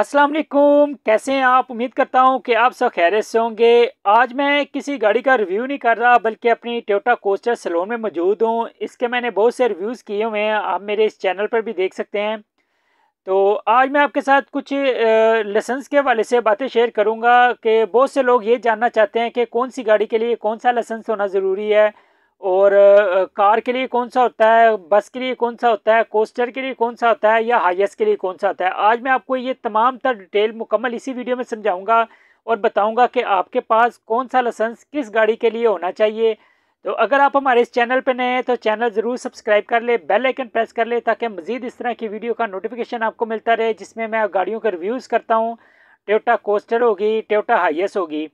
असलम कैसे हैं आप उम्मीद करता हूं कि आप सब खैरत से होंगे आज मैं किसी गाड़ी का रिव्यू नहीं कर रहा बल्कि अपनी टोटा कोस्टर सलोन में मौजूद हूं इसके मैंने बहुत से रिव्यूज़ किए हुए हैं आप मेरे इस चैनल पर भी देख सकते हैं तो आज मैं आपके साथ कुछ लसेंस के हवाले से बातें शेयर करूँगा कि बहुत से लोग ये जानना चाहते हैं कि कौन सी गाड़ी के लिए कौन सा लेसेंस होना ज़रूरी है और कार के लिए कौन सा होता है बस के लिए कौन सा होता है कोस्टर के लिए कौन सा होता है या हाइस के लिए कौन सा होता है आज मैं आपको ये तमाम तर डिटेल मुकम्मल इसी वीडियो में समझाऊंगा और बताऊंगा कि आपके पास कौन सा लसेंस किस गाड़ी के लिए होना चाहिए तो अगर आप हमारे इस चैनल पर नए हैं तो चैनल ज़रूर सब्सक्राइब कर ले बेल आइकन प्रेस कर ले ताकि मज़ीद इस तरह की वीडियो का नोटिफिकेशन आपको मिलता रहे जिसमें मैं गाड़ियों के रिव्यूज़ करता हूँ टोयोटा कोस्टर होगी टोयोटा हाइस होगी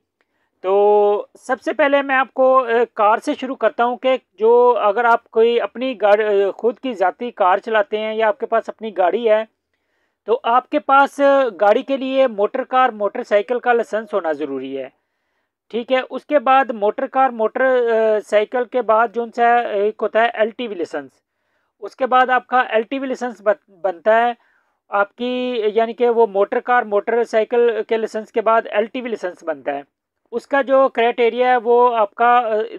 तो सबसे पहले मैं आपको कार से शुरू करता हूँ कि जो अगर आप कोई अपनी गाड़ी खुद की ज़ाती कार चलाते हैं या आपके पास अपनी गाड़ी है तो आपके पास गाड़ी के लिए मोटर कार मोटरसाइकिल का लाइसेंस होना ज़रूरी है ठीक है उसके बाद मोटर कार मोटर साइकिल के बाद जो सा एक होता है एल टी लाइसेंस उसके बाद आपका एल टी लाइसेंस बनता है आपकी यानी कि वो मोटर कार मोटरसाइकिल के लाइसेंस के बाद एल टी लाइसेंस बनता है उसका जो क्राइटेरिया है वो आपका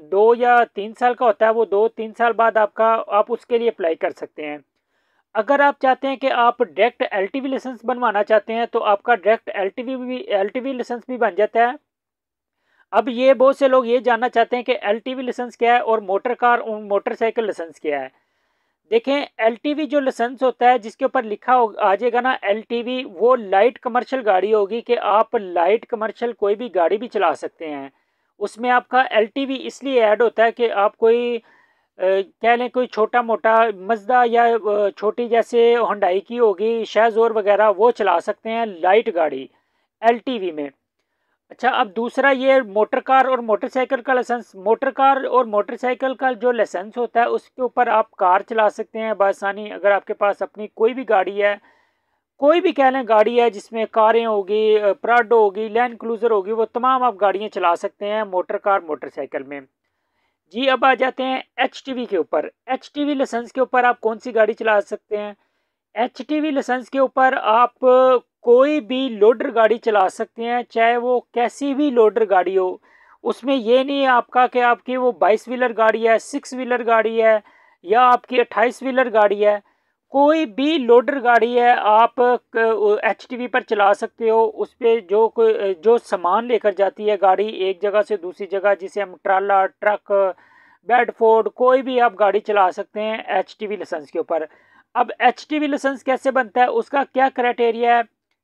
दो या तीन साल का होता है वो दो तीन साल बाद आपका आप उसके लिए अप्लाई कर सकते हैं अगर आप चाहते हैं कि आप डायरेक्ट एल टी लाइसेंस बनवाना चाहते हैं तो आपका डायरेक्ट एल टी भी एल टी लाइसेंस भी बन जाता है अब ये बहुत से लोग ये जानना चाहते हैं कि एल टी लाइसेंस क्या है और मोटर कार मोटरसाइकिल लाइसेंस क्या है देखें एल जो लाइसेंस होता है जिसके ऊपर लिखा हो आ जाएगा ना एल वो लाइट कमर्शियल गाड़ी होगी कि आप लाइट कमर्शियल कोई भी गाड़ी भी चला सकते हैं उसमें आपका एल इसलिए ऐड होता है कि आप कोई कह लें कोई छोटा मोटा मजदा या छोटी जैसे होंडाई की होगी शहजोर वगैरह वो चला सकते हैं लाइट गाड़ी एल में अच्छा अब दूसरा ये मोटर कार और मोटरसाइकिल का लाइसेंस मोटर कार और मोटरसाइकिल का जो लाइसेंस होता है उसके ऊपर आप कार चला सकते हैं बासानी अगर आपके पास अपनी कोई भी गाड़ी है कोई भी कह लें गाड़ी है जिसमें कारें होगी प्राडो होगी लैंड क्लूज़र होगी वो तमाम आप गाड़ियाँ चला सकते हैं मोटर कार मोटरसाइकिल में जी अब आ जाते हैं एच के ऊपर एच लाइसेंस के ऊपर आप कौन सी गाड़ी चला सकते हैं एच लाइसेंस के ऊपर आप कोई भी लोडर गाड़ी चला सकते हैं चाहे वो कैसी भी लोडर गाड़ी हो उसमें ये नहीं है आपका कि आपकी वो बाईस व्हीलर गाड़ी है सिक्स व्हीलर गाड़ी है या आपकी अट्ठाईस व्हीलर गाड़ी है कोई भी लोडर गाड़ी है आप एच पर चला सकते हो उस पर जो जो सामान लेकर जाती है गाड़ी एक जगह से दूसरी जगह जिसे हम ट्राला ट्रक बेडफोर्ड कोई भी आप गाड़ी चला सकते हैं एच लाइसेंस के ऊपर अब एच लाइसेंस कैसे बनता है उसका क्या क्राइटेरिया है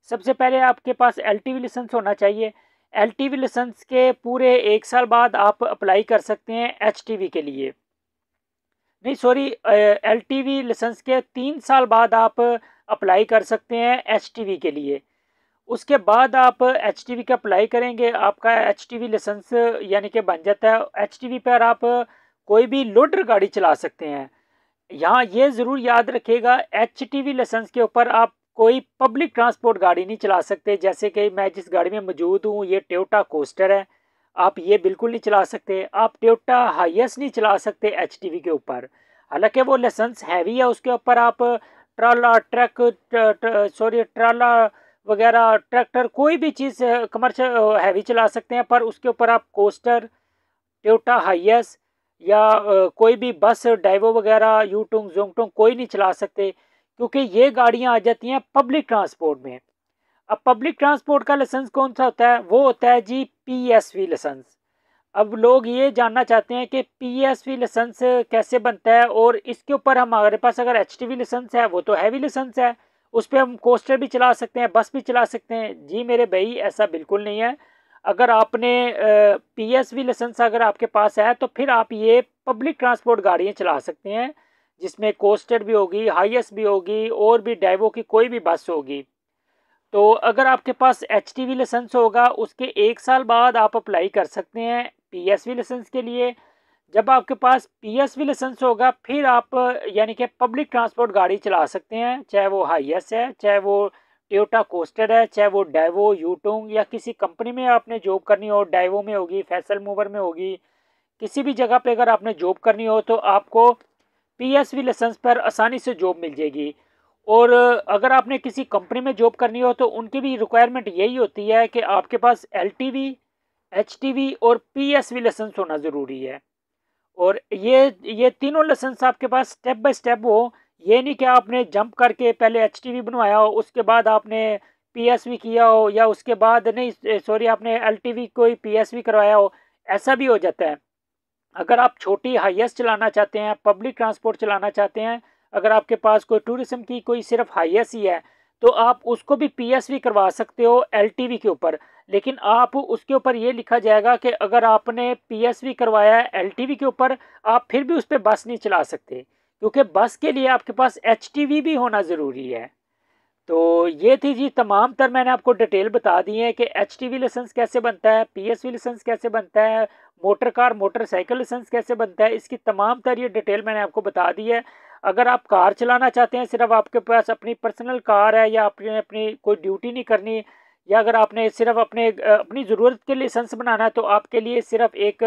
सबसे पहले आपके पास एल टी लाइसेंस होना चाहिए एल टी लाइसेंस के पूरे एक साल बाद आप अप्लाई कर सकते हैं एच के लिए नहीं सॉरी एल टी लाइसेंस के तीन साल बाद आप अप्लाई कर सकते हैं एच के लिए उसके बाद आप एच टी का अप्लाई करेंगे आपका एच टी लाइसेंस यानी कि बन जाता है एच टी पर आप कोई भी लोडर गाड़ी चला सकते हैं यहाँ ये ज़रूर याद रखेगा एच टी लाइसेंस के ऊपर आप कोई पब्लिक ट्रांसपोर्ट गाड़ी नहीं चला सकते जैसे कि मैं जिस गाड़ी में मौजूद हूँ ये टोटा कोस्टर है आप ये बिल्कुल नहीं चला सकते आप टोटा हाइस नहीं चला सकते एच के ऊपर हालांकि वो लाइसेंस हैवी है उसके ऊपर आप ट्राला ट्रक सॉरी ट्राला वगैरह ट्रैक्टर कोई भी चीज़ कमर्शल हैवी चला सकते हैं पर उसके ऊपर आप कोस्टर टोटा हाइस या कोई भी बस डाइवो वगैरह यू जोंग जोंगटोंग कोई नहीं चला सकते क्योंकि ये गाड़ियाँ आ जाती हैं पब्लिक ट्रांसपोर्ट में अब पब्लिक ट्रांसपोर्ट का लाइसेंस कौन सा होता है वो होता है जी पीएसवी लाइसेंस अब लोग ये जानना चाहते हैं कि पीएसवी लाइसेंस कैसे बनता है और इसके ऊपर हमारे पास अगर एच टी लाइसेंस है वो तो हैवी लाइसेंस है उस पर हम कोस्टर भी चला सकते हैं बस भी चला सकते हैं जी मेरे भाई ऐसा बिल्कुल नहीं है अगर आपने पीएसवी लाइसेंस अगर आपके पास है तो फिर आप ये पब्लिक ट्रांसपोर्ट गाड़ियाँ चला सकते हैं जिसमें कोस्टर भी होगी हाइएस भी होगी और भी डाइवो की कोई भी बस होगी तो अगर आपके पास एच टी लाइसेंस होगा उसके एक साल बाद आप अप्लाई कर सकते हैं पी एस वी लाइसेंस के लिए जब आपके पास पी एस वी लाइसेंस होगा फिर आप यानी कि पब्लिक ट्रांसपोर्ट गाड़ी चला सकते हैं चाहे वो हाईएस है चाहे वो टोटा कोस्टर है चाहे वो डाइवो यूटोंग या किसी कंपनी में आपने जॉब करनी हो डाइवो में होगी फैसल मूवर में होगी किसी भी जगह पे अगर आपने जॉब करनी हो तो आपको पीएसवी लेसन्स पर आसानी से जॉब मिल जाएगी और अगर आपने किसी कंपनी में जॉब करनी हो तो उनकी भी रिक्वायरमेंट यही होती है कि आपके पास एल टी और पी एस लाइसेंस होना ज़रूरी है और ये ये तीनों लाइसेंस आपके पास स्टेप बाय स्टेप हो ये नहीं कि आपने जंप करके पहले एच बनवाया हो उसके बाद आपने पी किया हो या उसके बाद नहीं सॉरी आपने एल टी कोई पी करवाया हो ऐसा भी हो जाता है अगर आप छोटी हाइएस्ट चलाना चाहते हैं पब्लिक ट्रांसपोर्ट चलाना चाहते हैं अगर आपके पास कोई टूरिज्म की कोई सिर्फ हाइएस्ट ही है तो आप उसको भी पीएसवी करवा सकते हो एलटीवी के ऊपर लेकिन आप उसके ऊपर ये लिखा जाएगा कि अगर आपने पीएसवी करवाया है वी के ऊपर आप फिर भी उस पर बस नहीं चला सकते क्योंकि बस के लिए आपके पास वी भी होना ज़रूरी है तो ये थी जी तमाम तर मैंने आपको डिटेल बता दी है कि एच टी लाइसेंस कैसे बनता है पी एस लाइसेंस कैसे बनता है मोटर कार मोटरसाइकिल लाइसेंस कैसे बनता है इसकी तमाम तर ये डिटेल मैंने आपको बता दी है अगर आप कार चलाना चाहते हैं सिर्फ आपके पास अपनी पर्सनल कार है या आपने अपनी कोई ड्यूटी नहीं करनी या अगर आपने सिर्फ अपने अपनी ज़रूरत के लाइसेंस बनाना है तो आपके लिए सिर्फ एक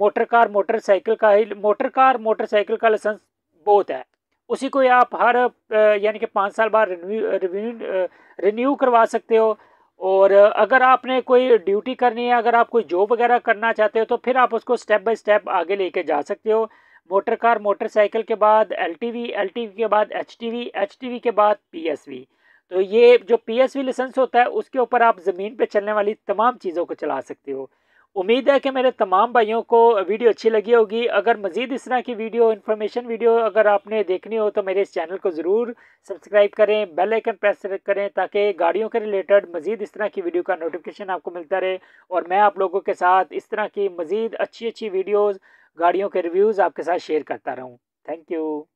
मोटर कार मोटरसाइकिल का ही मोटर कार मोटरसाइकिल का लाइसेंस बहुत है उसी को आप हर यानी कि पाँच साल बाद रिन्यू करवा सकते हो और अगर आपने कोई ड्यूटी करनी है अगर आप कोई जॉब वगैरह करना चाहते हो तो फिर आप उसको स्टेप बाय स्टेप आगे लेके जा सकते हो मोटर कार मोटरसाइकिल के बाद एल टी के बाद एच टी के बाद पी तो ये जो पी लाइसेंस होता है उसके ऊपर आप ज़मीन पर चलने वाली तमाम चीज़ों को चला सकते हो उम्मीद है कि मेरे तमाम भाइयों को वीडियो अच्छी लगी होगी अगर मज़ीद इस तरह की वीडियो इन्फॉर्मेशन वीडियो अगर आपने देखनी हो तो मेरे इस चैनल को ज़रूर सब्सक्राइब करें बेल आइकन प्रेस करें ताकि गाड़ियों के रिलेटेड मज़ीद इस तरह की वीडियो का नोटिफिकेशन आपको मिलता रहे और मैं आप लोगों के साथ इस तरह की मज़ीद अच्छी अच्छी वीडियोज़ गाड़ियों के रिव्यूज़ आपके साथ शेयर करता रहूँ थैंक यू